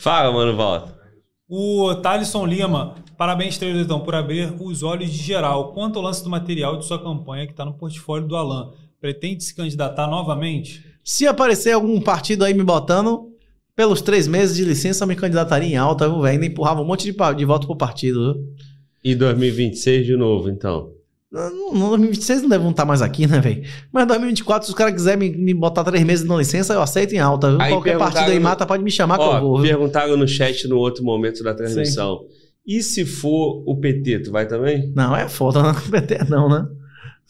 Fala, mano, volta. O Thalisson Lima, parabéns, Três então, por abrir os olhos de geral. Quanto ao lance do material de sua campanha que está no portfólio do Alan, pretende se candidatar novamente? Se aparecer algum partido aí me botando, pelos três meses de licença eu me candidataria em alta, viu, velho? Ainda empurrava um monte de, de voto pro partido, viu? E 2026 de novo, então? Não, 2026 não devem estar tá mais aqui, né, velho? Mas 2024, se os caras quiserem me, me, botar três meses na licença, eu aceito em alta. Aí Qualquer partida aí mata, pode me chamar ó, que Perguntaram no chat no outro momento da transmissão. Sim. E se for o PT, tu vai também? Não, é foda, né? O PT não, né?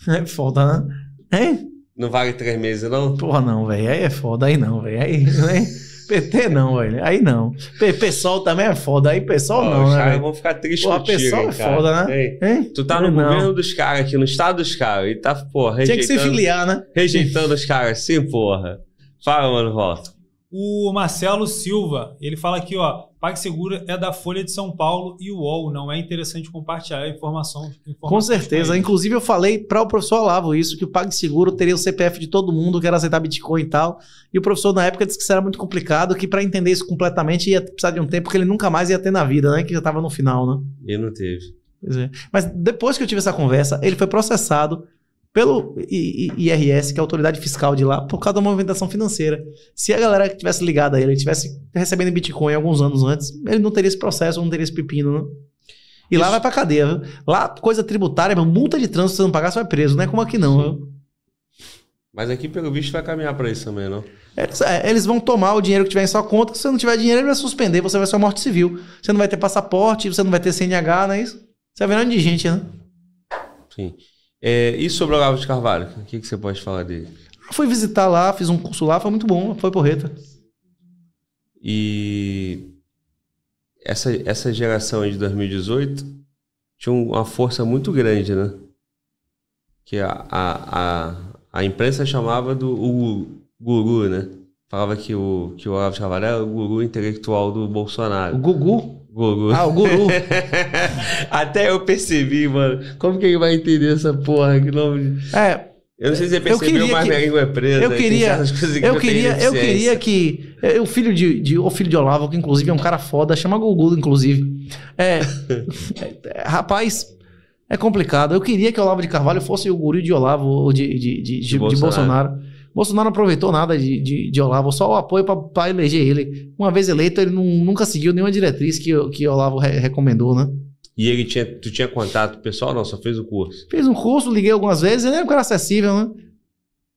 É foda, né? Hein? Não vale três meses, não? Porra, não, velho. Aí é foda, aí não, velho. Aí, né? PT não, velho. Né? Aí não. P PSOL também é foda. Aí PSOL não, né? Os vão ficar tristes com o PSOL hein, é foda, né? Ei, hein? Tu tá no não. governo dos caras aqui, no estado dos caras. E tá, porra, rejeitando... Tinha que se filiar, né? Rejeitando os caras sim, porra. Fala, mano, volta. O Marcelo Silva, ele fala aqui, ó. PagSeguro é da Folha de São Paulo e o UOL. Não é interessante compartilhar a informação. informação Com certeza. Inclusive, eu falei para o professor Olavo isso, que o PagSeguro teria o CPF de todo mundo, que era aceitar Bitcoin e tal. E o professor, na época, disse que isso era muito complicado, que para entender isso completamente ia precisar de um tempo que ele nunca mais ia ter na vida, né? Que já estava no final, né? E não teve. É. Mas depois que eu tive essa conversa, ele foi processado pelo IRS, que é a autoridade fiscal de lá, por causa da movimentação financeira. Se a galera que tivesse ligada a ele tivesse recebendo Bitcoin alguns anos antes, ele não teria esse processo, não teria esse pepino, né? E Isso. lá vai pra cadeia, viu? Lá, coisa tributária, multa de trânsito, se você não pagar, você vai preso, né como aqui não, viu? Mas aqui, pelo visto, vai caminhar para isso também, não? Eles, é, é, eles, vão tomar o dinheiro que tiver em sua conta. Se você não tiver dinheiro, ele vai suspender. Você vai ser morte civil. Você não vai ter passaporte, você não vai ter CNH, não é isso? Você vai virando de gente, né? Sim. É, e sobre o Olavo de Carvalho? O que, que você pode falar dele? Fui visitar lá, fiz um curso lá, foi muito bom, foi porreta. E essa, essa geração aí de 2018 tinha uma força muito grande, né? Que a, a, a, a imprensa chamava do guru, né? Falava que o, que o Olavo de Carvalho era o guru intelectual do Bolsonaro. O Gugu? Google. Ah, o guru. Até eu percebi, mano. Como que ele vai entender essa porra? Que nome de... É. Eu não sei se você percebeu, mas que, minha língua é presa. Eu queria, que eu, queria, eu queria que... O filho de, de, o filho de Olavo, que inclusive é um cara foda, chama Gugu, inclusive. É, é, é rapaz, é complicado. Eu queria que Olavo de Carvalho fosse o guru de Olavo, de, de, de, de Bolsonaro. Bolsonaro. Bolsonaro não aproveitou nada de, de, de Olavo, só o apoio para eleger ele. Uma vez eleito, ele não, nunca seguiu nenhuma diretriz que, que Olavo re recomendou, né? E ele tinha, tu tinha contato pessoal? Não, só fez o curso. Fez um curso, liguei algumas vezes, ele era um cara acessível, né?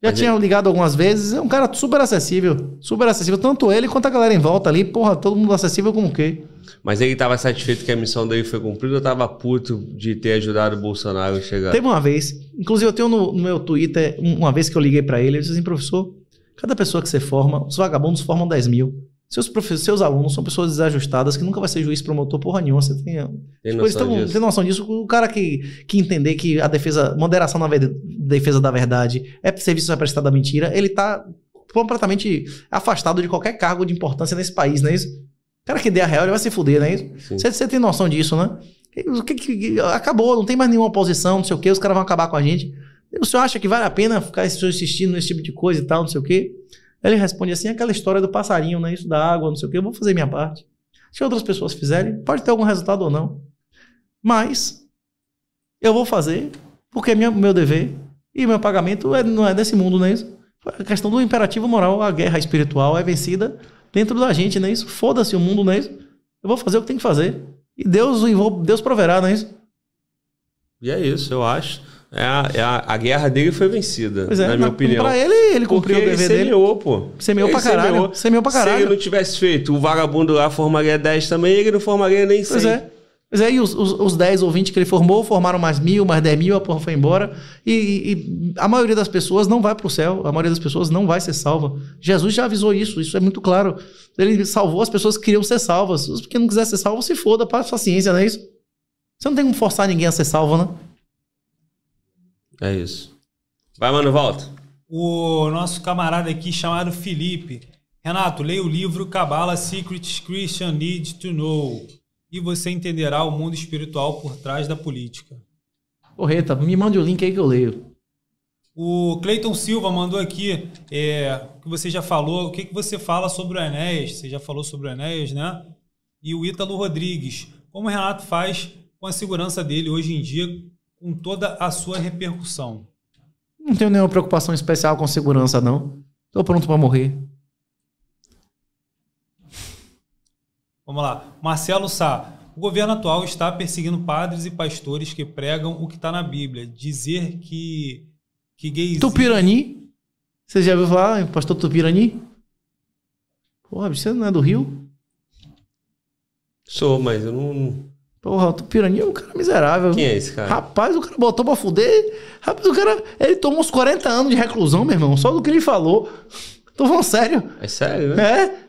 Já Mas tinha ligado algumas vezes. É um cara super acessível. Super acessível. Tanto ele quanto a galera em volta ali. Porra, todo mundo acessível como o quê? Mas ele estava satisfeito que a missão dele foi cumprida ou estava puto de ter ajudado o Bolsonaro a chegar? Teve uma vez. Inclusive, eu tenho no, no meu Twitter, uma vez que eu liguei para ele, eu disse assim, professor, cada pessoa que você forma, os vagabundos formam 10 mil. Seus, professores, seus alunos são pessoas desajustadas que nunca vai ser juiz promotor porra nenhuma. Você tem, tem, tipo, noção, tão, disso. tem noção disso. O cara que, que entender que a defesa, moderação na defesa da verdade é serviço prestar da mentira, ele tá completamente afastado de qualquer cargo de importância nesse país, não é isso? O cara que der a real, ele vai se fuder, não é isso? Você tem noção disso, né? Que, que, acabou, não tem mais nenhuma oposição, não sei o quê, os caras vão acabar com a gente. O senhor acha que vale a pena ficar insistindo nesse tipo de coisa e tal, não sei o quê? Ele responde assim: aquela história do passarinho, né? Isso da água, não sei o quê, eu vou fazer minha parte. Se outras pessoas fizerem, pode ter algum resultado ou não. Mas eu vou fazer porque é minha, meu dever e meu pagamento é, não é desse mundo, não é isso? A questão do imperativo moral, a guerra espiritual é vencida dentro da gente, não é isso? Foda-se o mundo, não é isso? Eu vou fazer o que tem que fazer. E Deus, Deus proverá, não é isso? E é isso, eu acho. É, é, a, a, guerra dele foi vencida, é, na minha na, opinião. Pra ele, ele cumpriu Porque o dever ele semeou, dele. pô. Semeou ele pra caralho. Semeou. semeou pra caralho. Se ele não tivesse feito, o vagabundo lá formaria 10 também, ele não formaria nem 100. É. Pois é. Mas aí os, os, os 10 ou 20 que ele formou, formaram mais mil, mais 10 mil, a porra foi embora. E, e a maioria das pessoas não vai pro céu, a maioria das pessoas não vai ser salva. Jesus já avisou isso, isso é muito claro. Ele salvou as pessoas que queriam ser salvas. Os que não quiser ser salvo, se foda, passa paciência, não é isso? Você não tem como forçar ninguém a ser salvo, né? É isso. Vai, mano, volta. O nosso camarada aqui chamado Felipe. Renato, leia o livro Cabala Secrets Christian Need to Know e você entenderá o mundo espiritual por trás da política. Correta, me mande o link aí que eu leio. O Cleiton Silva mandou aqui é, que você já falou, o que, que você fala sobre o Enéas? Você já falou sobre o Enéas, né? E o Ítalo Rodrigues, como o Renato faz com a segurança dele hoje em dia com toda a sua repercussão? Não tenho nenhuma preocupação especial com segurança, não. Estou pronto para morrer. Vamos lá. Marcelo Sá. O governo atual está perseguindo padres e pastores que pregam o que está na Bíblia. Dizer que, que gays. Tupirani? Você já ouviu falar, pastor Tupirani? Porra, você não é do Rio? Sou, mas eu não, Porra, o Piranha é um cara miserável. Quem é esse cara? Rapaz, o cara botou pra fuder. Rapaz, o cara. Ele tomou uns 40 anos de reclusão, meu irmão. Só do que ele falou. Tô falando sério. É sério, né?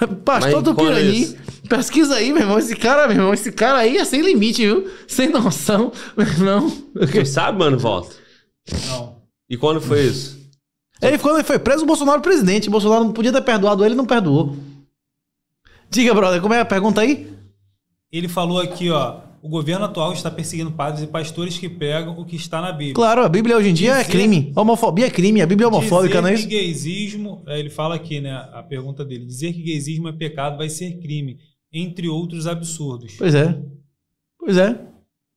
É. Pastor do Piranha. É pesquisa aí, meu irmão. Esse cara, meu irmão. Esse cara aí é sem limite, viu? Sem noção, meu irmão. Você sabe, mano, volta? Não. E quando foi isso? Ele, quando ele foi preso, o Bolsonaro presidente. O Bolsonaro não podia ter perdoado ele, não perdoou. Diga, brother, como é a pergunta aí? Ele falou aqui, ó. O governo atual está perseguindo padres e pastores que pegam o que está na Bíblia. Claro, a Bíblia hoje em dia é dizer, é crime. A homofobia é crime, a Bíblia é homofóbica, não é isso? Que gaysismo, é, ele fala aqui, né, a pergunta dele. Dizer que gaysismo é pecado vai ser crime, entre outros absurdos. Pois é. Pois é.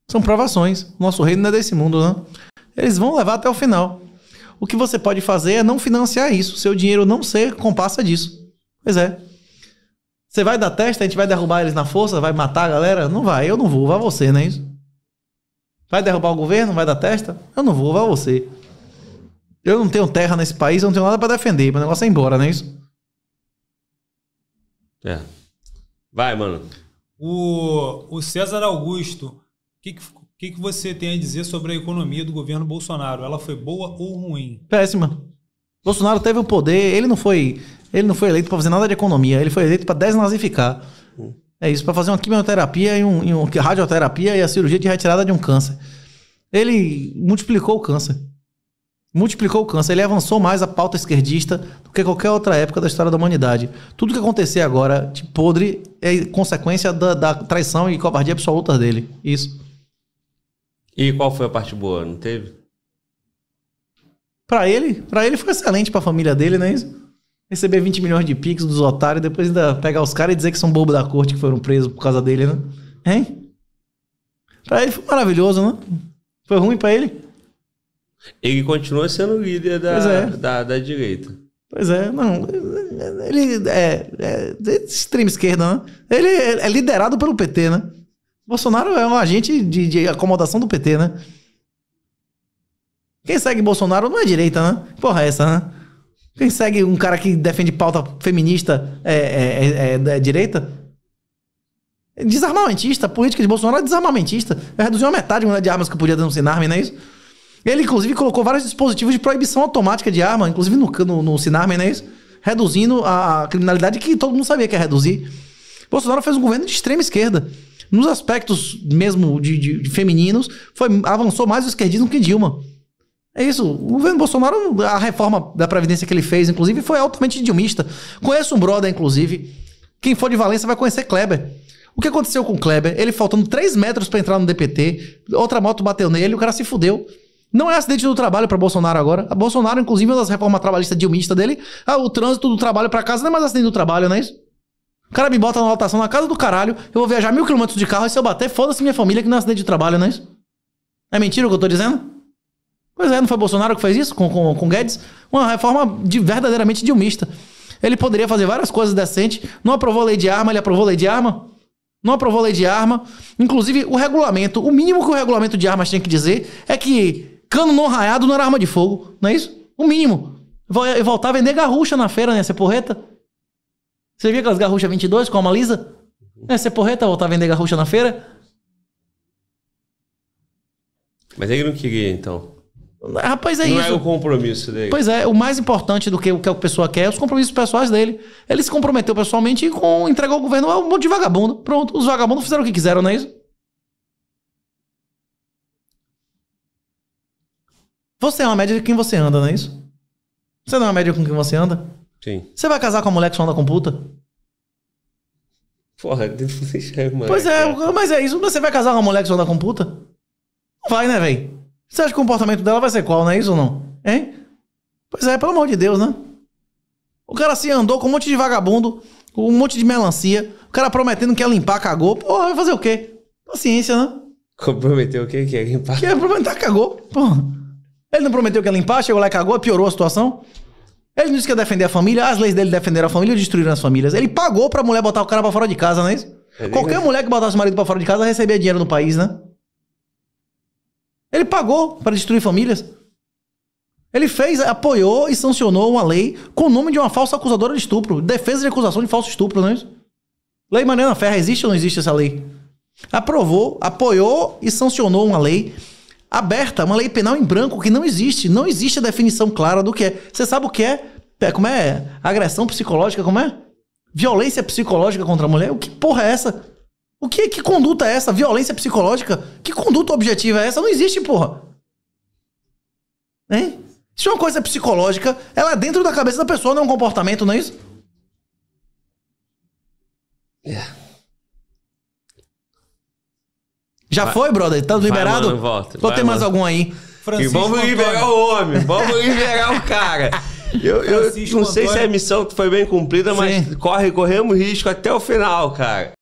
São provações. Nosso reino não é desse mundo, não. Né? Eles vão levar até o final. O que você pode fazer é não financiar isso. Seu dinheiro não ser compassa disso. Pois é. Você vai dar testa, a gente vai derrubar eles na força, vai matar a galera? Não vai, eu não vou, vai você, não é isso? Vai derrubar o governo? Vai dar testa? Eu não vou, vai você. Eu não tenho terra nesse país, eu não tenho nada para defender. Meu negócio é ir embora, não é isso? É. Vai, mano. O, o César Augusto, o que, que, que, você tem a dizer sobre a economia do governo Bolsonaro? Ela foi boa ou ruim? Péssima. Bolsonaro teve o poder, ele não foi ele não foi eleito para fazer nada de economia, ele foi eleito para desnazificar. É isso, para fazer uma quimioterapia e um, e um radioterapia e a cirurgia de retirada de um câncer. Ele multiplicou o câncer. Multiplicou o câncer. Ele avançou mais a pauta esquerdista do que qualquer outra época da história da humanidade. Tudo que acontecer agora de podre é consequência da, da traição e covardia absoluta dele. Isso. E qual foi a parte boa? Não teve? Para ele, para ele foi excelente, para a família dele, não é isso? Receber 20 milhões de pix dos otários, depois ainda pegar os caras e dizer que são bobo da corte que foram presos por causa dele, né? Hein? Pra ele foi maravilhoso, né? Foi ruim pra ele? Ele continua sendo líder da, é. da, da, direita. Pois é, mano. Ele é, é, é extrema esquerda, né? Ele é, é liderado pelo PT, né? Bolsonaro é um agente de, de acomodação do PT, né? Quem segue Bolsonaro não é direita, né? Porra, é essa, né? Quem segue um cara que defende pauta feminista é, é, é, é direita? É desarmamentista, a política de Bolsonaro é desarmamentista. Reduziu a metade de armas que podia denunciar na não é isso? Ele, inclusive, colocou vários dispositivos de proibição automática de arma, inclusive no, no, no sinarme não é isso? Reduzindo a, a criminalidade que todo mundo sabia que ia reduzir. Bolsonaro fez um governo de extrema esquerda. Nos aspectos mesmo de, de, de femininos, foi, avançou mais o esquerdismo que Dilma. É isso. O governo Bolsonaro, a reforma da Previdência que ele fez, inclusive, foi altamente idiomista. Conheço um brother, inclusive. Quem for de Valença vai conhecer Kleber. O que aconteceu com Kleber? Ele faltando 3 metros para entrar no DPT, outra moto bateu nele, o cara se fudeu. Não é acidente do trabalho para Bolsonaro agora. A Bolsonaro, inclusive, é uma das reformas trabalhistas dilmista dele, ah, o trânsito do trabalho para casa não é mais acidente do trabalho, não é isso? O cara me bota na lotação na casa do caralho, eu vou viajar mil quilômetros de carro e se eu bater, foda-se minha família que não é acidente de trabalho, não é isso? É mentira o que eu tô dizendo? Pois é, não foi Bolsonaro que fez isso com, com, com Guedes? Uma reforma de, verdadeiramente dilmista. Ele poderia fazer várias coisas decentes. Não aprovou a lei de arma, ele aprovou a lei de arma. Não aprovou a lei de arma. Inclusive, o regulamento, o mínimo que o regulamento de armas tinha que dizer é que cano não raiado não era arma de fogo. Não é isso? O mínimo. E voltar a vender garrucha na feira, né? Ser porreta. Você viu aquelas garruchas 22 com a lisa? É, ser porreta, voltar a vender garrucha na feira. Mas ele não queria, então. Rapaz, é não é isso. Não é o compromisso dele. Pois é, o mais importante do que o que a pessoa quer é os compromissos pessoais dele. Ele se comprometeu pessoalmente com entregou ao governo é um monte de vagabundo. Pronto, os vagabundos fizeram o que quiseram, não é isso? Você é uma média de quem você anda, não é isso? Você não é uma média com quem você anda? Sim. Você vai casar com a mulher que só anda com puta? Porra, deixa eu, Pois é, mas é isso. Você vai casar com a mulher que só anda com puta? Vai, né, velho? Você acha que o comportamento dela vai ser qual, não é isso ou não? Hein? Pois é, pelo amor de Deus, né? O cara se andou com um monte de vagabundo, com um monte de melancia, o cara prometendo que ia limpar, cagou. Porra, vai fazer o quê? Paciência, né? Comprometeu o quê? Que ia limpar? Que ia prometer, cagou. Porra. Ele não prometeu que ia limpar, chegou lá e cagou, piorou a situação. Ele não disse que ia defender a família, as leis dele defenderam a família e destruíram as famílias. Ele pagou pra mulher botar o cara pra fora de casa, não é isso? É Qualquer mulher que botasse o marido pra fora de casa recebia dinheiro no país, né? Ele pagou para destruir famílias. Ele fez, apoiou e sancionou uma lei com o nome de uma falsa acusadora de estupro. Defesa de acusação de falso estupro, não é isso? Lei Mariana Ferra, existe ou não existe essa lei? Aprovou, apoiou e sancionou uma lei aberta, uma lei penal em branco que não existe. Não existe a definição clara do que é. Você sabe o que é? é como é? Agressão psicológica, como é? Violência psicológica contra a mulher? O que porra é essa? O que, que conduta é essa? Violência psicológica? Que conduta objetiva é essa? Não existe, porra. Hein? Se uma coisa é psicológica, ela é dentro da cabeça da pessoa, não é um comportamento, não é isso? É. Já vai, foi, brother? Tá liberado? Vai, mano, volta. Vai, tem mais algum aí? Francisco e vamos liberar o homem, vamos liberar o cara. Eu, eu não sei se a missão foi bem cumprida, mas corre, corremos risco até o final, cara.